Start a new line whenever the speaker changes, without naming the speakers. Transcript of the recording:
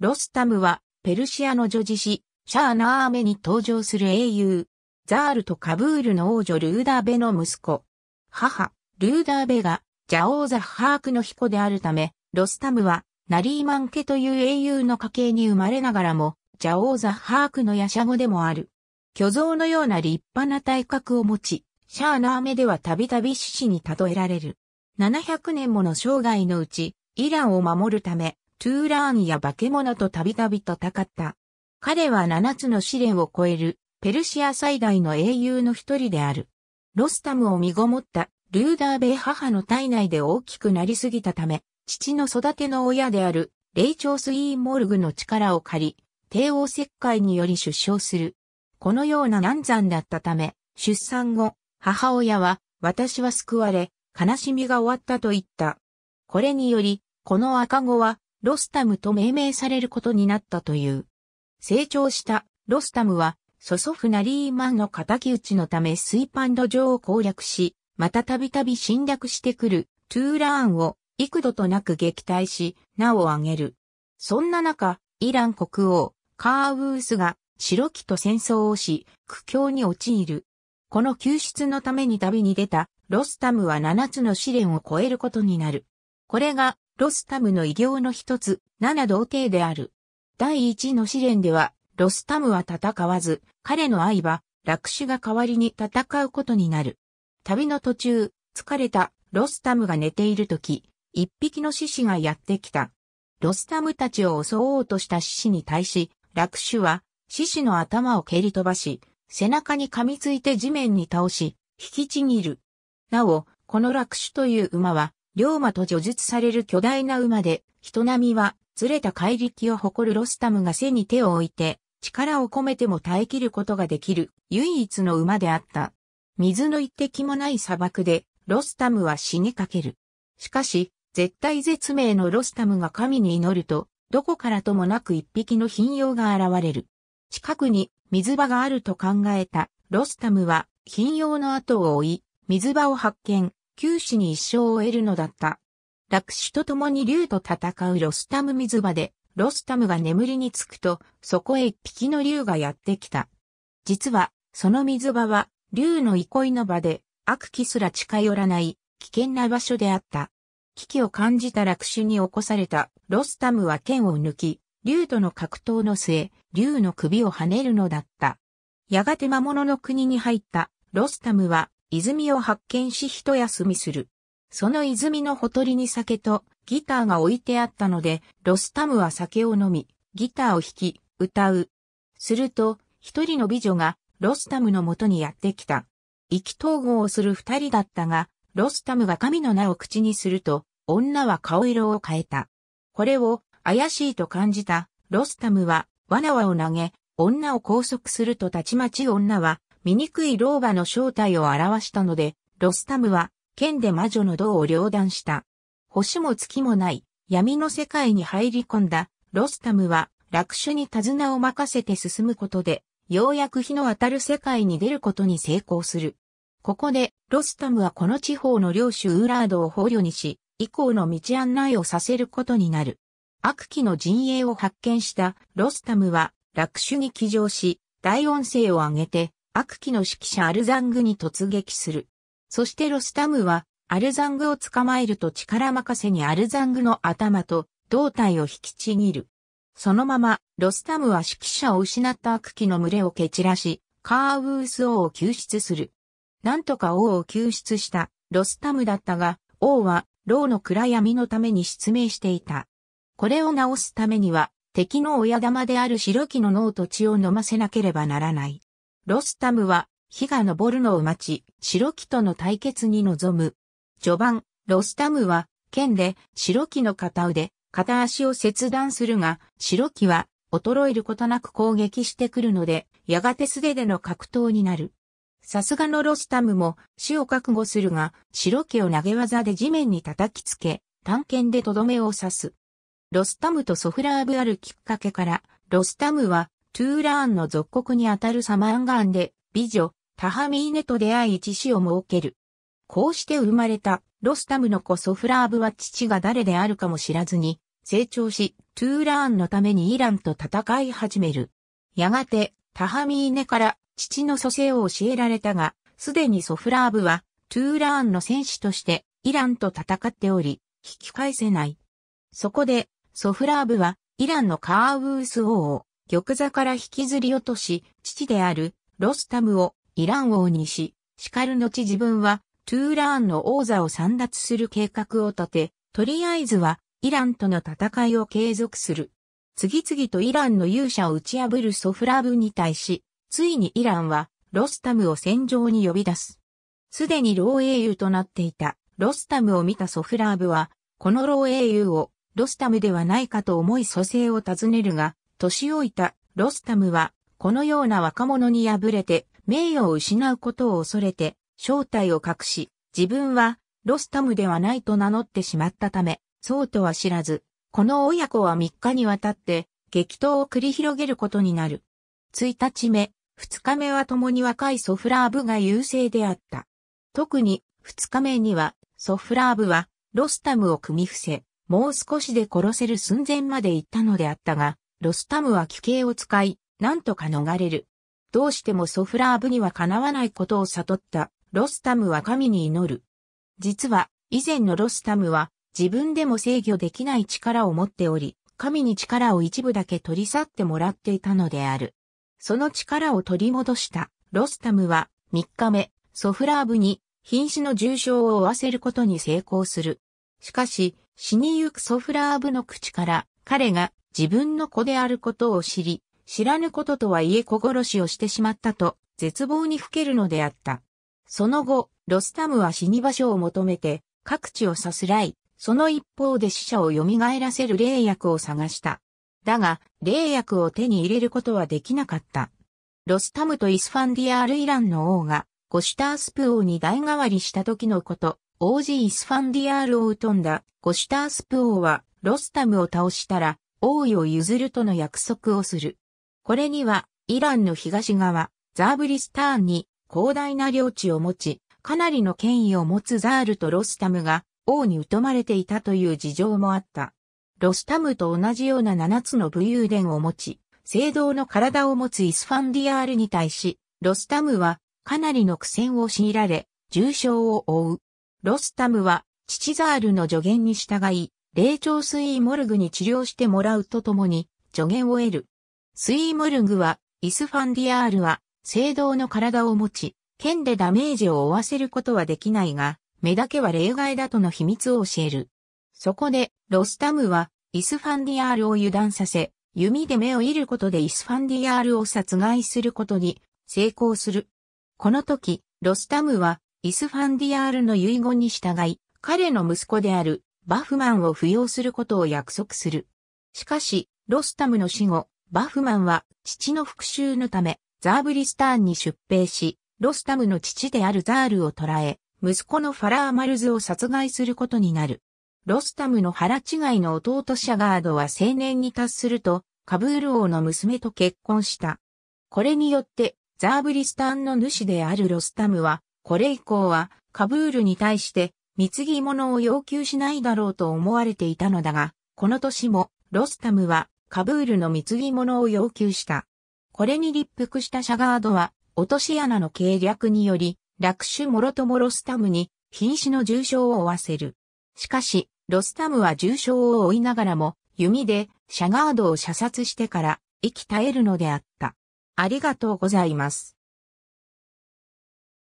ロスタムは、ペルシアの女子誌、シャーナーメに登場する英雄、ザールとカブールの王女ルーダーベの息子。母、ルーダーベが、ジャオーザ・ハークの彦であるため、ロスタムは、ナリーマン家という英雄の家系に生まれながらも、ジャオーザ・ハークのヤシャ語でもある。巨像のような立派な体格を持ち、シャーナーメではたびたび獅子に例えられる。700年もの生涯のうち、イランを守るため、トゥーラーンや化け物とたびたび戦った。彼は7つの試練を超える、ペルシア最大の英雄の一人である。ロスタムを身ごもった、ルーダーベイ母の体内で大きくなりすぎたため、父の育ての親である、レイチョース・イー・モルグの力を借り、帝王切開により出生する。このような難産だったため、出産後、母親は、私は救われ、悲しみが終わったと言った。これにより、この赤子は、ロスタムと命名されることになったという。成長したロスタムは、祖祖父ナリーマンの敵討ちのためスイパンド城を攻略し、またたびたび侵略してくるトゥーラーンを幾度となく撃退し、名を挙げる。そんな中、イラン国王、カーウースが白木と戦争をし、苦境に陥る。この救出のために旅に出たロスタムは7つの試練を超えることになる。これがロスタムの異形の一つ、七童貞である。第一の試練では、ロスタムは戦わず、彼の愛馬、楽首が代わりに戦うことになる。旅の途中、疲れたロスタムが寝ている時、一匹の獅子がやってきた。ロスタムたちを襲おうとした獅子に対し、楽首は獅子の頭を蹴り飛ばし、背中に噛みついて地面に倒し、引きちぎる。なお、この落首という馬は、龍馬と叙述される巨大な馬で、人並みは、ずれた怪力を誇るロスタムが背に手を置いて、力を込めても耐え切ることができる、唯一の馬であった。水の一滴もない砂漠で、ロスタムは死にかける。しかし、絶体絶命のロスタムが神に祈ると、どこからともなく一匹の貧用が現れる。近くに水場があると考えたロスタムは貧用の後を追い、水場を発見。九死に一生を得るのだった。楽手と共に竜と戦うロスタム水場で、ロスタムが眠りにつくと、そこへ一匹の竜がやってきた。実は、その水場は、竜の憩いの場で、悪鬼すら近寄らない危険な場所であった。危機を感じた落首に起こされたロスタムは剣を抜き、竜との格闘の末、竜の首を跳ねるのだった。やがて魔物の国に入ったロスタムは泉を発見し一休みする。その泉のほとりに酒とギターが置いてあったので、ロスタムは酒を飲み、ギターを弾き、歌う。すると、一人の美女がロスタムの元にやってきた。意気統合をする二人だったが、ロスタムが神の名を口にすると、女は顔色を変えた。これを怪しいと感じたロスタムは、わなわを投げ、女を拘束するとたちまち女は醜い老婆の正体を表したので、ロスタムは、剣で魔女の道を両断した。星も月もない、闇の世界に入り込んだ、ロスタムは、楽種に手綱を任せて進むことで、ようやく日の当たる世界に出ることに成功する。ここで、ロスタムはこの地方の領主ウーラードを捕虜にし、以降の道案内をさせることになる。悪鬼の陣営を発見したロスタムは、楽種に騎乗し、大音声を上げて、悪鬼の指揮者アルザングに突撃する。そしてロスタムは、アルザングを捕まえると力任せにアルザングの頭と胴体を引きちぎる。そのまま、ロスタムは指揮者を失った悪鬼の群れを蹴散らし、カーウース王を救出する。なんとか王を救出したロスタムだったが、王は、牢の暗闇のために失明していた。これを治すためには、敵の親玉である白木の脳と血を飲ませなければならない。ロスタムは、日が昇るのを待ち、白木との対決に臨む。序盤、ロスタムは、剣で白木の片腕、片足を切断するが、白木は衰えることなく攻撃してくるので、やがて素手での格闘になる。さすがのロスタムも死を覚悟するが、白木を投げ技で地面に叩きつけ、探検でとどめを刺す。ロスタムとソフラーブあるきっかけから、ロスタムはトゥーラーンの属国にあたるサマンガンで、美女、タハミーネと出会い一子を設ける。こうして生まれた、ロスタムの子ソフラーブは父が誰であるかも知らずに、成長し、トゥーラーンのためにイランと戦い始める。やがて、タハミーネから父の蘇生を教えられたが、すでにソフラーブは、トゥーラーンの戦士としてイランと戦っており、引き返せない。そこで、ソフラーブはイランのカーウース王を玉座から引きずり落とし、父であるロスタムをイラン王にし、叱る後自分はトゥーラーンの王座を散奪する計画を立て、とりあえずはイランとの戦いを継続する。次々とイランの勇者を打ち破るソフラー軍に対し、ついにイランはロスタムを戦場に呼び出す。すでに老英雄となっていたロスタムを見たソフラーブは、この老英雄をロスタムではないかと思い蘇生を尋ねるが、年老いたロスタムは、このような若者に敗れて、名誉を失うことを恐れて、正体を隠し、自分は、ロスタムではないと名乗ってしまったため、そうとは知らず、この親子は3日にわたって、激闘を繰り広げることになる。1日目、2日目は共に若いソフラーブが優勢であった。特に、2日目には、ソフラーブは、ロスタムを組み伏せ、もう少しで殺せる寸前まで行ったのであったが、ロスタムは奇形を使い、なんとか逃れる。どうしてもソフラーブにはかなわないことを悟ったロスタムは神に祈る。実は、以前のロスタムは自分でも制御できない力を持っており、神に力を一部だけ取り去ってもらっていたのである。その力を取り戻したロスタムは3日目、ソフラーブに瀕死の重傷を負わせることに成功する。しかし、死にゆくソフラーブの口から彼が自分の子であることを知り、知らぬこととはいえ子殺しをしてしまったと、絶望にふけるのであった。その後、ロスタムは死に場所を求めて、各地をさすらい、その一方で死者を蘇らせる霊薬を探した。だが、霊薬を手に入れることはできなかった。ロスタムとイスファンディアール・イランの王が、ゴシュタースプ王に代替わりした時のこと、王子イスファンディアールを疎んだ、ゴシュタースプ王は、ロスタムを倒したら、王位を譲るとの約束をする。これには、イランの東側、ザーブリスターンに広大な領地を持ち、かなりの権威を持つザールとロスタムが王に疎まれていたという事情もあった。ロスタムと同じような七つの武勇伝を持ち、聖堂の体を持つイスファンディアールに対し、ロスタムはかなりの苦戦を強いられ、重傷を負う。ロスタムは父ザールの助言に従い、霊長水モルグに治療してもらうとともに助言を得る。水モルグは、イスファンディアールは、聖堂の体を持ち、剣でダメージを負わせることはできないが、目だけは例外だとの秘密を教える。そこで、ロスタムは、イスファンディアールを油断させ、弓で目を射ることでイスファンディアールを殺害することに成功する。この時、ロスタムは、イスファンディアールの遺言に従い、彼の息子であるバフマンを扶養することを約束する。しかし、ロスタムの死後、バフマンは父の復讐のため、ザーブリスターンに出兵し、ロスタムの父であるザールを捕らえ、息子のファラーマルズを殺害することになる。ロスタムの腹違いの弟シャガードは青年に達すると、カブール王の娘と結婚した。これによって、ザーブリスタンの主であるロスタムは、これ以降は、カブールに対して、貢ぎ物を要求しないだろうと思われていたのだが、この年もロスタムはカブールの貢ぎ物を要求した。これに立腹したシャガードは落とし穴の計略により、落首もろともロスタムに瀕死の重傷を負わせる。しかし、ロスタムは重傷を負いながらも、弓でシャガードを射殺してから、息絶えるのであった。ありがとうございます。